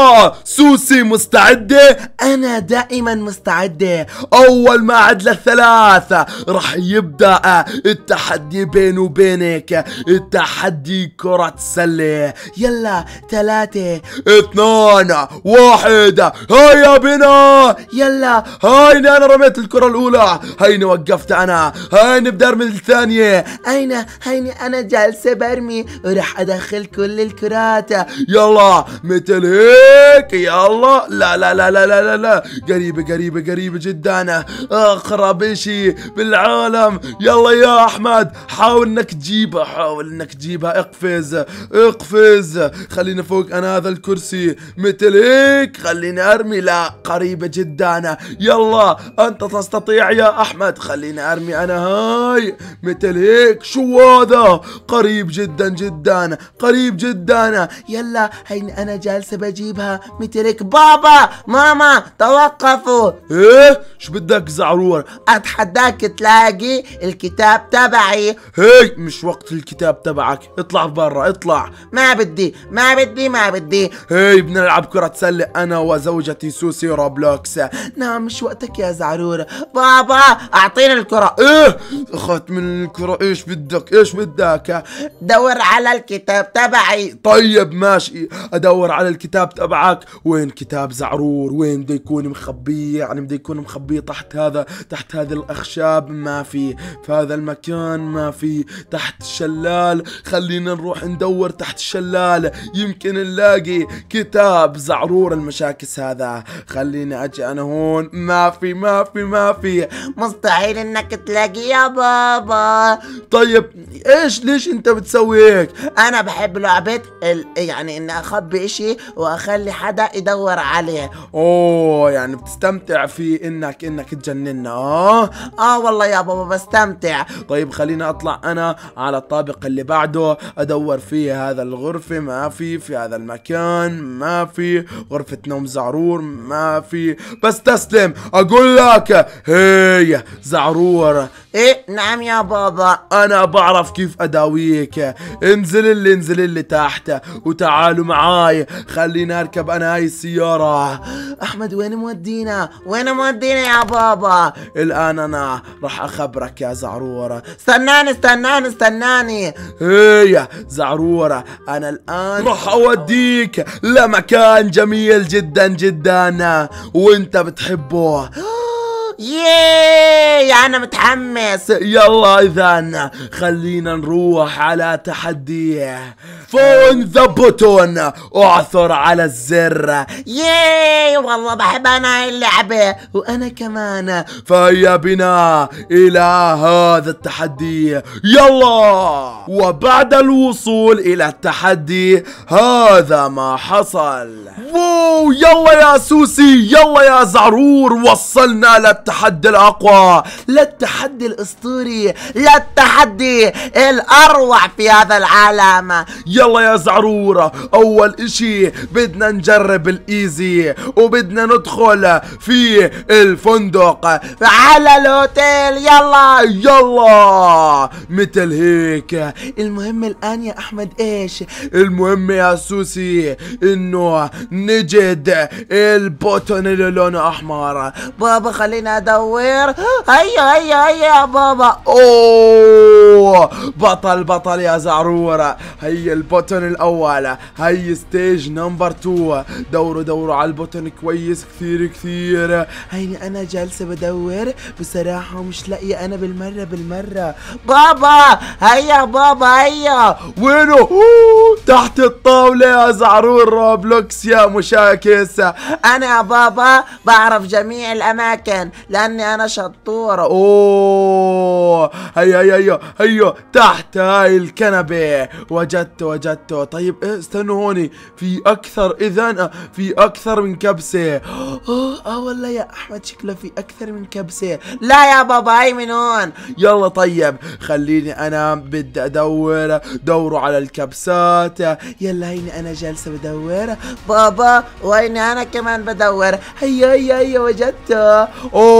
Allah آه، سوسي مستعدة انا دائما مستعدة اول ما عد للثلاثة رح يبدأ آه، التحدي بيني وبينك التحدي كرة سلة يلا ثلاثة اثنان واحد هيا بنا يلا هيني انا رميت الكرة الاولى هيني وقفت انا هيني أرمي الثانية هيني هيني انا جالسة برمي ورح ادخل كل الكرات يلا مثل هيك عليك يا الله لا لا لا لا لا لا, لا. قريبه قريبه قريبه جدا اقرب شيء بالعالم يلا يا احمد حاول انك تجيبها حاول انك تجيبها اقفز اقفز خلينا فوق انا هذا الكرسي مثل هيك خليني ارمي لا قريبه جدا يلا انت تستطيع يا احمد خليني ارمي انا هاي مثل هيك شو هذا قريب جدا جدا قريب جدا يلا هين انا جالسه بجيبها ميتيريك بابا ماما توقفوا ايه شو بدك زعرور اتحداك تلاقي الكتاب تبعي هي مش وقت الكتاب تبعك اطلع برا اطلع ما بدي ما بدي ما بدي هي بنلعب كرة سلة انا وزوجتي سوسي روبلوكس نعم مش وقتك يا زعرور بابا اعطيني الكرة ايه اخذت من الكرة ايش بدك ايش بدك دور على الكتاب تبعي طيب ماشي ادور على الكتاب تبعك معك وين كتاب زعرور وين بده يكون مخبيه يعني بده يكون مخبيه تحت هذا تحت هذه الاخشاب ما في في هذا المكان ما في تحت الشلال خلينا نروح ندور تحت الشلال يمكن نلاقي كتاب زعرور المشاكس هذا خليني اجي انا هون ما في ما في ما في مستحيل انك تلاقي يا بابا طيب ايش ليش انت بتسوي هيك انا بحب لعبة ال... يعني اني اخبي اشي واخلي حدا يدور عليه اوه يعني بتستمتع في انك انك تجننا اه اه والله يا بابا بستمتع طيب خليني اطلع انا على الطابق اللي بعده ادور في هذا الغرفة ما في في هذا المكان ما في غرفة نوم زعرور ما في بستسلم اقول لك هي زعرور ايه نعم يا بابا انا بعرف كيف اداويك انزل اللي انزل اللي تحت وتعالوا معاي خلينا اركب انا هاي السيارة احمد وين مودينا وين مودينا يا بابا الان انا راح اخبرك يا زعرورة استناني استناني استناني هي إيه زعرورة انا الان راح اوديك لمكان جميل جدا جدا وانت بتحبه ياي انا متحمس يلا اذا خلينا نروح على تحدي فون ذا بوتون اعثر على الزر ياي والله بحب انا اللعبة وانا كمان فهيا بنا الى هذا التحدي يلا وبعد الوصول الى التحدي هذا ما حصل واو يلا يا سوسي يلا يا زعرور وصلنا لل التحدي الأقوى لا التحدي الأسطوري لا التحدي الأروع في هذا العالم يلا يا زعرورة أول إشي بدنا نجرب الإيزي وبدنا ندخل في الفندق على الهوتيل يلا يلا مثل هيك المهم الآن يا أحمد إيش المهم يا سوسي إنه نجد البوتون اللي لونه أحمر بابا خلينا ادور هيا هيا هيا يا بابا اوه بطل بطل يا زعرورة هي البوتن الاول هي ستيج نمبر 2 دوروا دوروا على البوتن كويس كثير كثير هيني انا جالسة بدور بصراحة مش لاقية انا بالمرة بالمرة بابا هيا بابا هيا وينه تحت الطاولة يا زعرور روبلوكس يا مشاكس انا يا بابا بعرف جميع الاماكن لاني انا شطورة اوه هيا هيا هيا هيا تحت هاي الكنبة وجدت وجدت طيب إيه استنوا هوني في اكثر اذا في اكثر من كبسة اه اه والله يا احمد شكله في اكثر من كبسة لا يا بابا هاي من هون يلا طيب خليني انا بدي ادور دوروا على الكبسات يلا هيني انا جالسة بدور بابا وهيني انا كمان بدور هيا هيا هيا وجدته اوه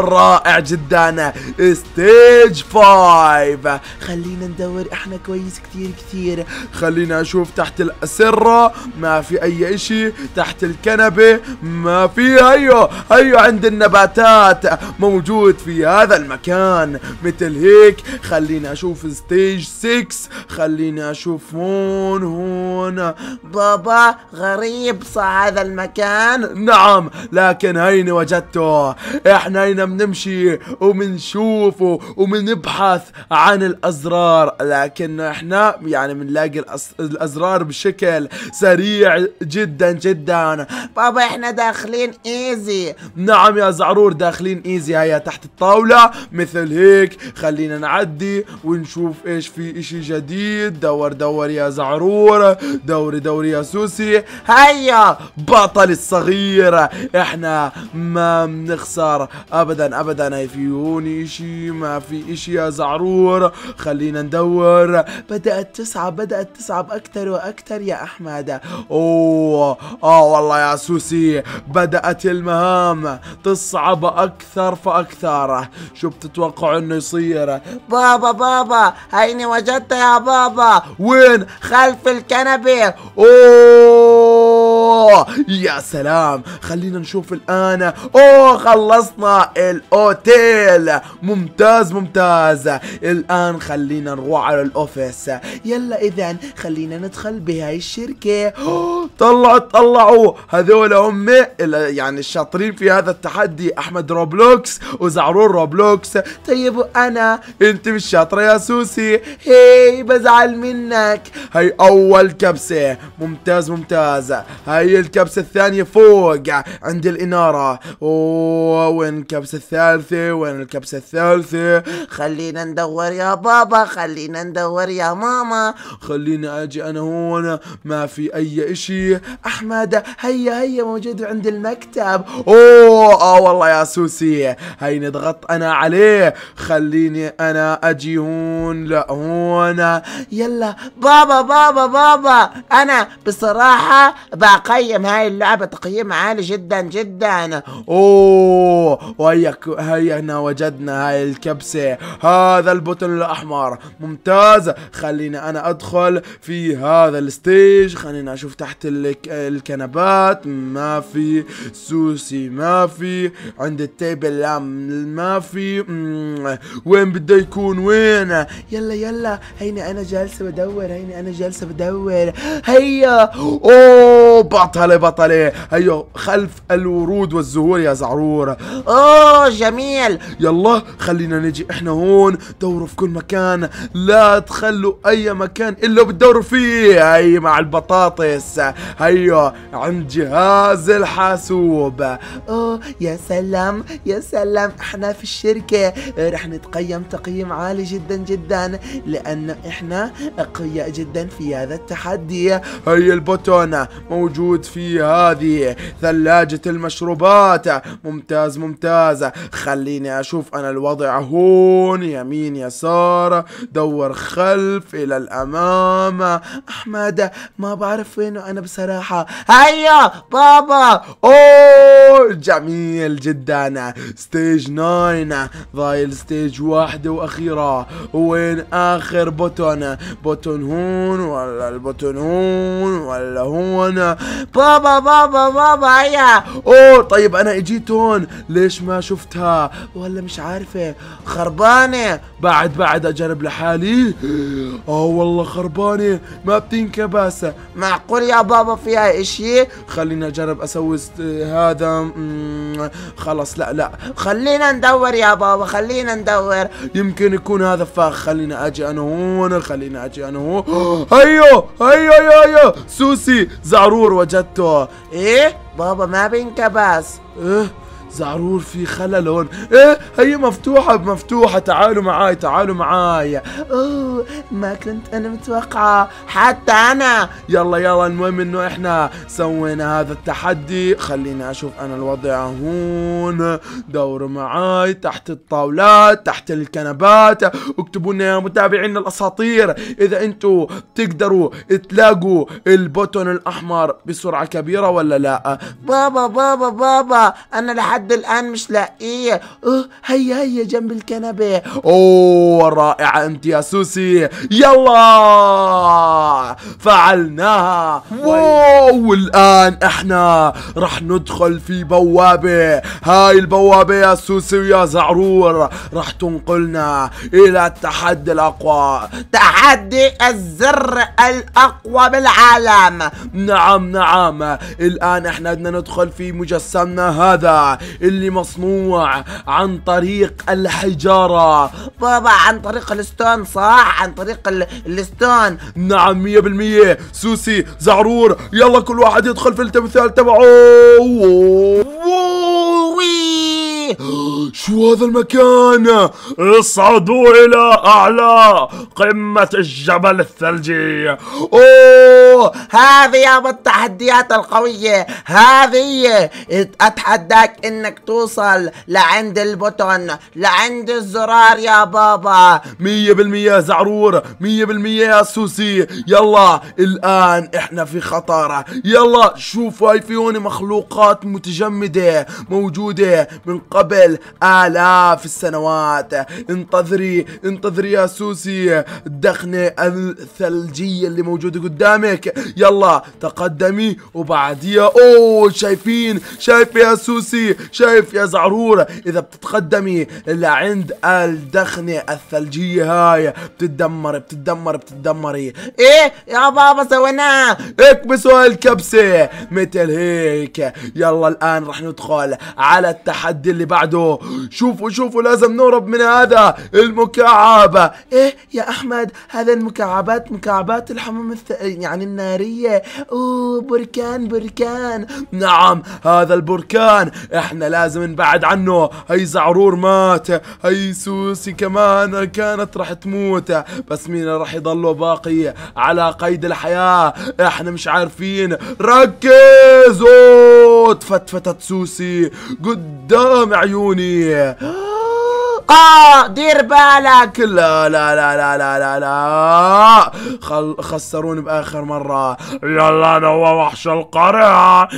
رائع جدا ستيج 5 خلينا ندور احنا كويس كثير كثير خلينا اشوف تحت السرة ما في اي اشي تحت الكنبة ما في هيو أيوه، هيو أيوه، عند النباتات موجود في هذا المكان مثل هيك خلينا اشوف ستيج 6 خلينا اشوف هون هون بابا غريب صح هذا المكان نعم لكن هيني وجدته احنا هنا بنمشي وبنشوف وبنبحث عن الازرار لكن احنا يعني بنلاقي الازرار بشكل سريع جدا جدا بابا احنا داخلين ايزي نعم يا زعرور داخلين ايزي هيا تحت الطاولة مثل هيك خلينا نعدي ونشوف ايش في اشي جديد دور دور يا زعرور دوري دوري يا سوسي هيا بطل الصغير احنا ما بنخسر زعرورة ابدا ابدا هون اشي ما في اشي يا زعرور خلينا ندور بدأت تصعب بدأت تصعب اكثر واكثر يا احمد اوه اه والله يا سوسي بدأت المهام تصعب اكثر فاكثر شو بتتوقع انه يصير بابا بابا هيني وجدت يا بابا وين خلف الكنبة اوه يا سلام خلينا نشوف الان اوه خلصت خلصنا الاوتيل ممتاز ممتاز الان خلينا نروح على الاوفيس يلا اذا خلينا ندخل بهاي الشركة طلعوا طلعوا هذول هم يعني الشاطرين في هذا التحدي احمد روبلوكس وزعرور روبلوكس طيب انا انت مش شاطرة يا سوسي هي بزعل منك هي اول كبسة ممتاز ممتاز هاي الكبسة الثانية فوق عند الانارة و... وين الكبسة الثالثة وين الكبسة الثالثة خلينا ندور يا بابا خلينا ندور يا ماما خليني اجي انا هون ما في اي اشي احمد هيا هيا موجود عند المكتب اوه اه والله يا سوسي هاي نضغط انا عليه خليني انا اجي هون لا هون يلا بابا بابا بابا انا بصراحة بقيم هاي اللعبة تقييم عالي جدا جدا اوه وهيك هيا هنا وجدنا هاي الكبسة هذا البطن الاحمر ممتاز خلينا انا ادخل في هذا الستيج خلينا اشوف تحت الكنبات ما في سوسي ما في عند التيبل ما في وين بده يكون وين يلا يلا هيني انا جالسة بدور هيني انا جالسة بدور هيا اوه بطلة بطلة هيو خلف الورود والزهور يا زعرور اوه جميل يلا خلينا نجي احنا هون دوروا في كل مكان لا تخلوا اي مكان الا بتدوروا فيه هي مع البطاطس هيا عند جهاز الحاسوب اوه يا سلام يا سلام احنا في الشركة رح نتقيم تقييم عالي جدا جدا لان احنا اقوياء جدا في هذا التحدي هي البوتون موجود في هذه ثلاجة المشروبات ممتاز ممتاز ممتازة خليني أشوف أنا الوضع هون يمين يسار دور خلف إلى الأمام أحمد ما بعرف وينه أنا بصراحة هيا بابا أوه جميل جدا ستيج ناين ضايل ستيج واحدة وأخيرة وين آخر بوتون بوتون هون ولا البوتون هون ولا هون بابا بابا بابا هيا أوه طيب أنا إجيت هون ليش ما شفتها ولا مش عارفة خربانة بعد بعد أجرب لحالي آه والله خربانة ما بتنكبس معقول يا بابا فيها إشي خلينا أجرب أسوي هذا خلص لا لا خلينا ندور يا بابا خلينا ندور يمكن يكون هذا فاخ خلينا أجي أنا هون خلينا أجي أنا هون هيو هيو يا يا سوسي زعرور وجدته إيه بابا ما بينكبس إيه زعرور في خلل هون ايه هي مفتوحة مفتوحة تعالوا معاي تعالوا معاي اوه ما كنت انا متوقعة حتى انا يلا يلا المهم انه احنا سوينا هذا التحدي خليني اشوف انا الوضع هون دوروا معاي تحت الطاولات تحت الكنبات اكتبوا لنا يا متابعينا الاساطير اذا انتوا تقدروا تلاقوا البوتون الاحمر بسرعة كبيرة ولا لا بابا بابا بابا انا لحد لحد الآن مش لاقيه أه هيا هيا جنب الكنبة أوه رائعة أنت يا سوسي يلا فعلناها واو والآن إحنا رح ندخل في بوابة هاي البوابة يا سوسي ويا زعرور رح تنقلنا إلى التحدي الأقوى تحدي الزر الأقوى بالعالم نعم نعم الآن إحنا بدنا ندخل في مجسمنا هذا اللي مصنوع عن طريق الحجارة بابا عن طريق الستون صح عن طريق الستون نعم مية بالمية سوسي زعرور يلا كل واحد يدخل في التمثال تبعه شو هذا المكان اصعدوا الى اعلى قمة الجبل الثلجي اوه هذه يا التحديات القوية هذه اتحداك انك توصل لعند البوتون لعند الزرار يا بابا مية بالمية زعرور مية بالمية يا سوسي يلا الان احنا في خطر يلا شوفوا هاي في هون مخلوقات متجمدة موجودة من قبل آلاف السنوات انتظري انتظري يا سوسي الدخنة الثلجية اللي موجودة قدامك يلا تقدمي وبعديها اوه شايفين شايف يا سوسي شايف يا زعرور اذا بتتقدمي لعند الدخنة الثلجية هاي بتدمري بتدمري بتدمري ايه يا بابا سويناها اكبسوا إيه الكبسة مثل هيك يلا الان رح ندخل على التحدي اللي اللي بعده شوفوا شوفوا لازم نهرب من هذا المكعب ايه يا احمد هذا المكعبات مكعبات الحمام الث... يعني النارية اوه بركان بركان نعم هذا البركان احنا لازم نبعد عنه هي زعرور مات هي سوسي كمان كانت رح تموت بس مين رح يضلوا باقي على قيد الحياة احنا مش عارفين ركزوا تفتفتت سوسي قدام عيوني اه دير بالك لا لا لا لا لا لا لا خل خسروني باخر مره يلا انا هو وحش القرعه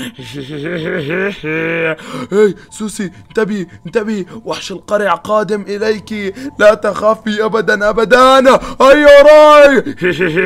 هي سوسي انتبهي انتبهي وحش القرع قادم اليك لا تخافي ابدا ابدا اي أيوة، راي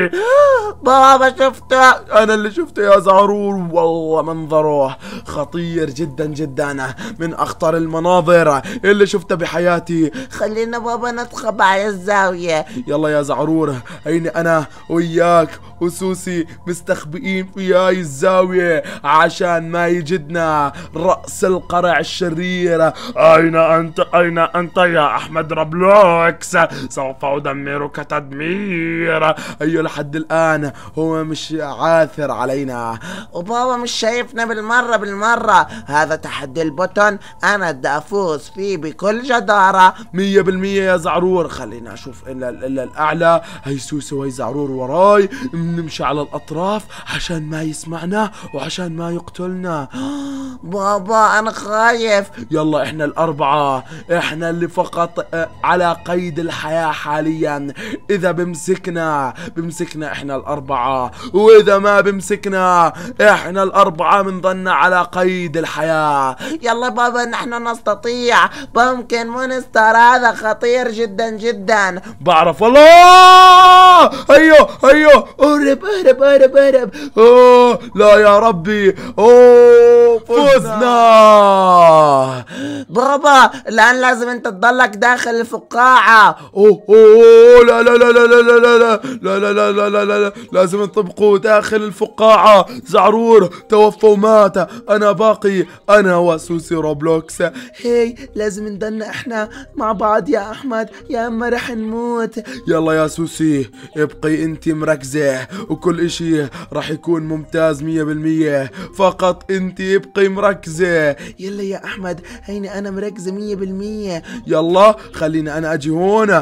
بابا شفته انا اللي شفته يا زعرور والله منظره خطير جدا جدا من اخطر المناظر اللي شفته بحياتي خلينا بابا نتخبى على الزاوية يلا يا زعرورة أين أنا وياك وسوسي مستخبئين في هاي الزاوية عشان ما يجدنا رأس القرع الشريرة أين أنت أين أنت يا أحمد ربلوكس سوف أدمرك تدمير أيوة لحد الآن هو مش عاثر علينا وبابا مش شايفنا بالمرة بالمرة هذا تحدي البوتون أنا بدي أفوز فيه بكل جدارة مية بالمية يا زعرور خلينا اشوف الا الا الاعلى هي سوسة وهي زعرور وراي نمشي على الاطراف عشان ما يسمعنا وعشان ما يقتلنا بابا انا خايف يلا احنا الاربعة احنا اللي فقط آه، على قيد الحياة حاليا اذا بمسكنا بمسكنا احنا الاربعة واذا ما بمسكنا احنا الاربعة بنظلنا على قيد الحياة يلا بابا نحن نستطيع ممكن نستطيع ترى هذا خطير جدا جدا بعرف الله ايوه ايوه اهرب اهرب اهرب اهرب اوه لا يا ربي اوه فزنا بابا الان لازم انت تضلك داخل الفقاعة اوه لا لا لا لا لا لا لا لا لا لا لا لا لا لا لازم نطبقه داخل الفقاعة زعرور توفى ومات انا باقي انا وسوسي روبلوكس هي لازم نضلنا احنا مع بعض يا أحمد يا أما رح نموت يلا يا سوسي ابقي أنت مركزة وكل إشي رح يكون ممتاز مية بالمية فقط أنت ابقي مركزة يلا يا أحمد هيني أنا مركزة مية بالمية يلا خليني أنا أجي هون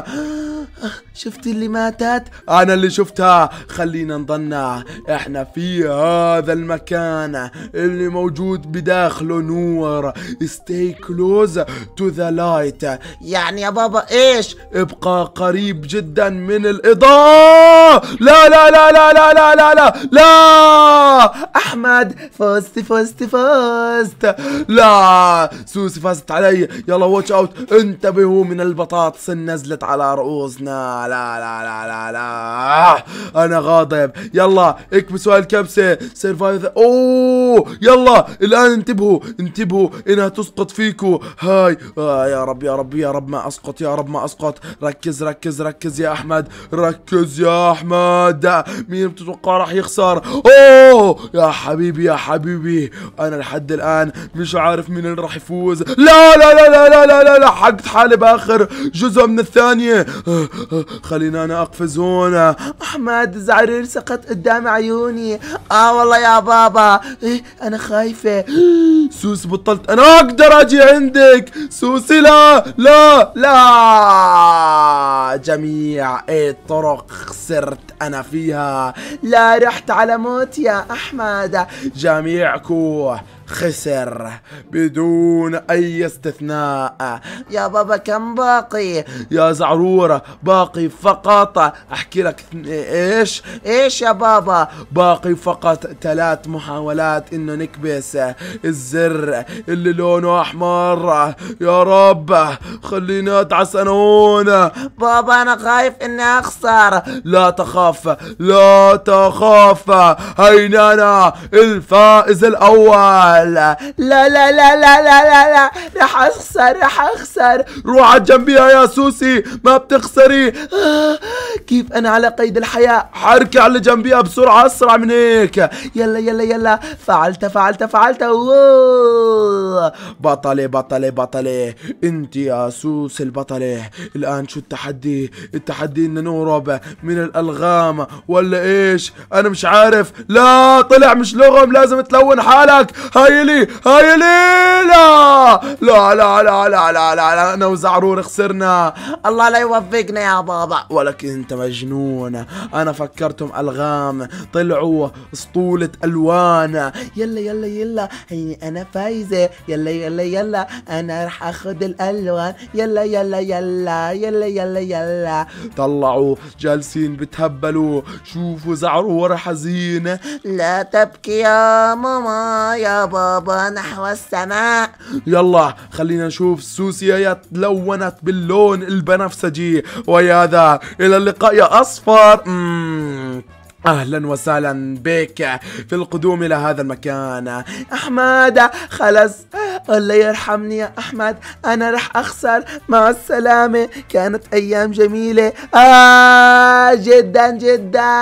شفت اللي ماتت انا اللي شفتها خلينا نضلنا احنا في هذا المكان اللي موجود بداخله نور stay close to the light يعني يا بابا ايش ابقى قريب جدا من الاضاءة لا لا لا لا لا لا لا لا لا احمد فزت فزت فزت لا سوسي فازت علي يلا واتش اوت انتبهوا من البطاطس نزلت على رؤوسنا لا لا لا لا لا انا غاضب يلا اكبسوا هالكبسة سيرفايف اوه يلا الان انتبهوا انتبهوا انها تسقط فيكم هاي آه يا رب يا رب يا رب رب ما اسقط يا رب ما اسقط ركز ركز ركز يا احمد ركز يا احمد مين بتتوقع راح يخسر اوه يا حبيبي يا حبيبي انا لحد الان مش عارف مين اللي راح يفوز لا لا لا لا لا لا لا, لا حقت حالي باخر جزء من الثانيه خلينا انا اقفز هون احمد زعرير سقط قدام عيوني اه والله يا بابا إيه انا خايفه سوس بطلت انا اقدر اجي عندك سوسي لا لا لا جميع الطرق خسرت أنا فيها لا رحت على موت يا أحمد جميعكم خسر بدون أي استثناء يا بابا كم باقي يا زعرورة باقي فقط أحكي لك إيش إيش يا بابا باقي فقط ثلاث محاولات إنه نكبس الزر اللي لونه أحمر يا رب خلينا أتعس أنا هون بابا أنا خايف إني أخسر لا تخاف لا تخاف هينا أنا الفائز الأول لا لا لا لا لا لا لا لا رح اخسر رح اخسر روح على جنبيها يا سوسي ما بتخسري آه، كيف انا على قيد الحياة حركي على جنبيها بسرعة اسرع من هيك يلا يلا يلا فعلت فعلت فعلت بطلة بطلة بطلة انت يا سوس البطلة الان شو التحدي التحدي ان نهرب من الالغام ولا ايش انا مش عارف لا طلع مش لغم لازم تلون حالك هاي هايلي هايلي لا لا لا لا لا لا لا, لا. انا وزعرور خسرنا الله لا يوفقنا يا بابا ولكن انت مجنون انا فكرتهم الغام طلعوا اسطولة الوان يلا يلا يلا هيني انا فايزة يلا يلا يلا انا رح اخذ الالوان يلا يلا يلا يلا يلا يلا طلعوا جالسين بتهبلوا شوفوا زعرور حزين لا تبكي يا ماما يا بابا بابا نحو السماء يلا خلينا نشوف سوسيا تلونت باللون البنفسجي ويا ذا الى اللقاء يا اصفر مم. اهلا وسهلا بك في القدوم الى هذا المكان احمد خلص الله يرحمني يا احمد انا رح اخسر مع السلامة كانت ايام جميلة آه جدا جدا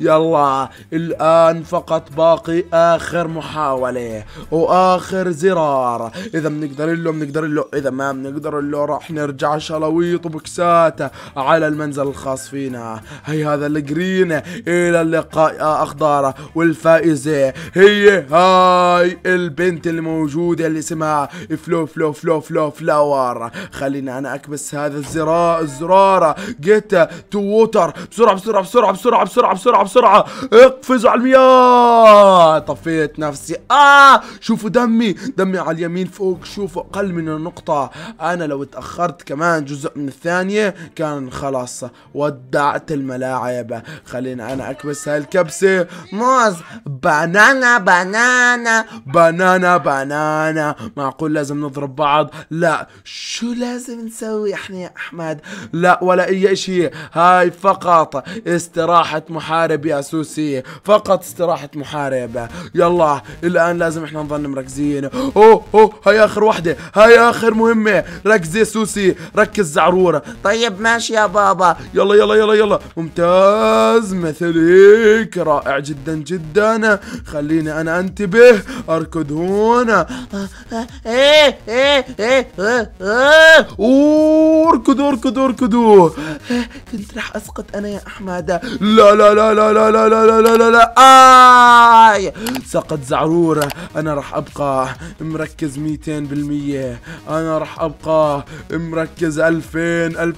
يلا الان فقط باقي اخر محاولة واخر زرار اذا بنقدر له بنقدر له اذا ما بنقدر له راح نرجع شلويط وبكسات على المنزل الخاص فينا هيا هي هذا الجرين الى اللقاء يا اخضر والفائزه هي هاي البنت الموجوده اللي اسمها فلو فلو فلو فلو فلاور خلينا انا اكبس هذا الزرا الزرار جيت تو ووتر بسرعه بسرعه بسرعه بسرعه بسرعه بسرعه بسرعه اقفزوا على المياه طفيت نفسي اه شوفوا دمي دمي على اليمين فوق شوفوا اقل من النقطه انا لو تاخرت كمان جزء من الثانيه كان خلاص ودعت الملاك عيبة خليني انا اكبس هالكبسة موز بنانا بنانا بنانا بنانا معقول لازم نضرب بعض لا شو لازم نسوي احنا يا احمد لا ولا اي شيء هاي فقط استراحة محارب يا سوسي فقط استراحة محارب يلا الان لازم احنا نظل مركزين اوه اوه هاي اخر وحدة هاي اخر مهمة ركزي سوسي ركز زعرورة طيب ماشي يا بابا يلا يلا يلا يلا ممتاز ممتاز مثليك رائع جدا جدا خليني انا انتبه اركض هنا اركضوا اركضوا اركضوا كنت راح اسقط انا يا احمد لا لا لا لا لا لا لا لا لا لا لا آي سقط زعرورة انا راح ابقى مركز 200% انا راح ابقى مركز 2000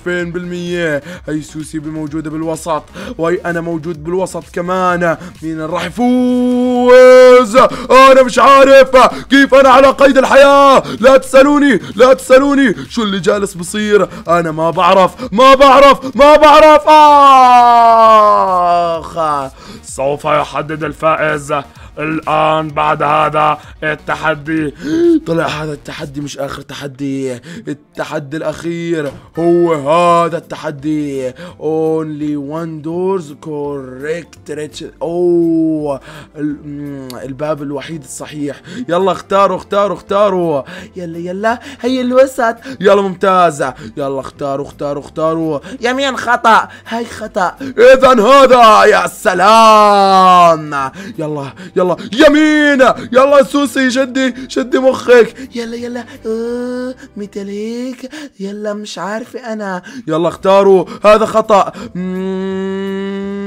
2000% هي سوسي موجودة بالوسط بالوسط وانا موجود بالوسط كمان مين راح يفوز انا مش عارف كيف انا على قيد الحياة لا تسألوني لا تسألوني شو اللي جالس بصير انا ما بعرف ما بعرف ما بعرف اخ سوف يحدد الفائز الآن بعد هذا التحدي طلع هذا التحدي مش آخر تحدي التحدي الأخير هو هذا التحدي اونلي وان دورز كوريكت rich أوه الباب الوحيد الصحيح يلا اختاروا اختاروا اختاروا يلا يلا هي الوسط يلا ممتازة يلا اختاروا اختاروا اختاروا يمين خطأ هاي خطأ إذا هذا يا سلام يلا يلا يلا يمينة يلا سوسي شدي شدي مخك يلا يلا آه ميتاليك يلا مش عارفة أنا يلا اختاروا هذا خطأ مم.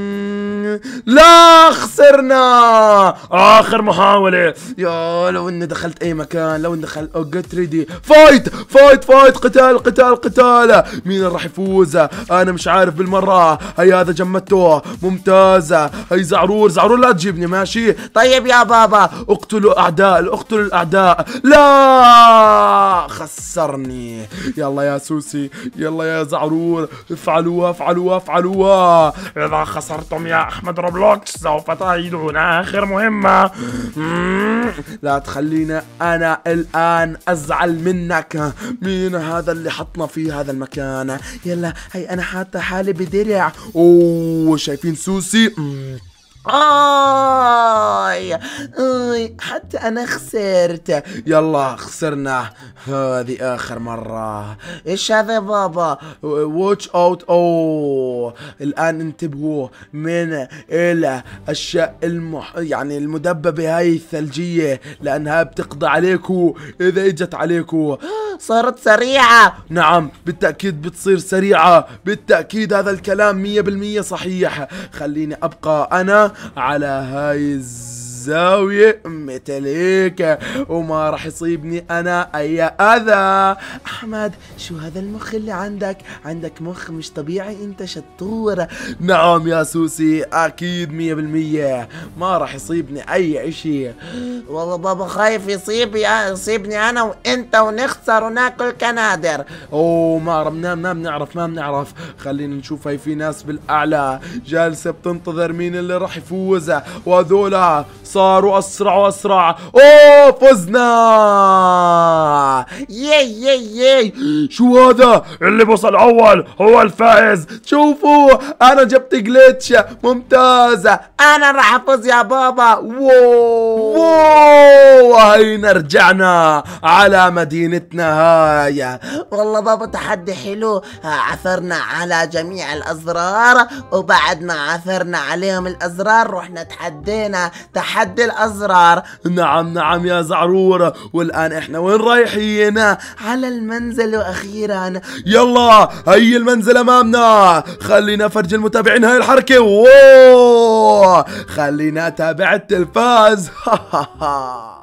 لا خسرنا اخر محاوله يا لو اني دخلت اي مكان لو اني دخلت جت ريدي فايت فايت فايت قتال قتال قتال مين راح يفوز انا مش عارف بالمره هي هذا جمدته ممتازه هي زعرور زعرور لا تجيبني ماشي طيب يا بابا اقتلوا اعداء اقتلوا الاعداء لا خسرني يلا يا سوسي يلا يا زعرور افعلوها افعلوها افعلوها اذا خسرتم يا احمد احمد روبلوكس سوف تعيدنا اخر مهمه لا تخلينا انا الان ازعل منك مين هذا اللي حطنا في هذا المكان يلا هي انا حاطه حالي بدرع اوه شايفين سوسي آي. آي حتى أنا خسرت يلا خسرنا هذه آخر مرة إيش هذا يا بابا واتش أوت أوه الآن انتبهوا من إلى أشياء المح... يعني المدببة هاي الثلجية لأنها بتقضي عليكو إذا إجت عليكو صارت سريعة نعم بالتأكيد بتصير سريعة بالتأكيد هذا الكلام مية بالمية صحيح خليني أبقى أنا على هاي الز... الزاوية متليكة وما راح يصيبني أنا أي أذى أحمد شو هذا المخ اللي عندك عندك مخ مش طبيعي أنت شطورة نعم يا سوسي أكيد مية بالمية ما راح يصيبني أي إشي والله بابا خايف يصيب يصيبني أنا وأنت ونخسر وناكل كنادر أوه ما رمنا نعم- نعم ما بنعرف ما نعم بنعرف خلينا نشوف هاي في ناس بالأعلى جالسة بتنتظر مين اللي راح يفوز وهذولا صاروا اسرع واسرع اوه فزنا ياي ياي ياي شو هذا اللي بوصل اول هو الفائز شوفوا انا جبت جليتش ممتاز انا راح افوز يا بابا واو واو وهينا رجعنا على مدينتنا هاي والله بابا تحدي حلو عثرنا على جميع الازرار وبعد ما عثرنا عليهم الازرار رحنا تحدينا تحدي حد الازرار نعم نعم يا زعرور والان احنا وين رايحين على المنزل واخيرا يلا هي المنزل امامنا خلينا فرج المتابعين هاي الحركه ووو. خلينا تابع التلفاز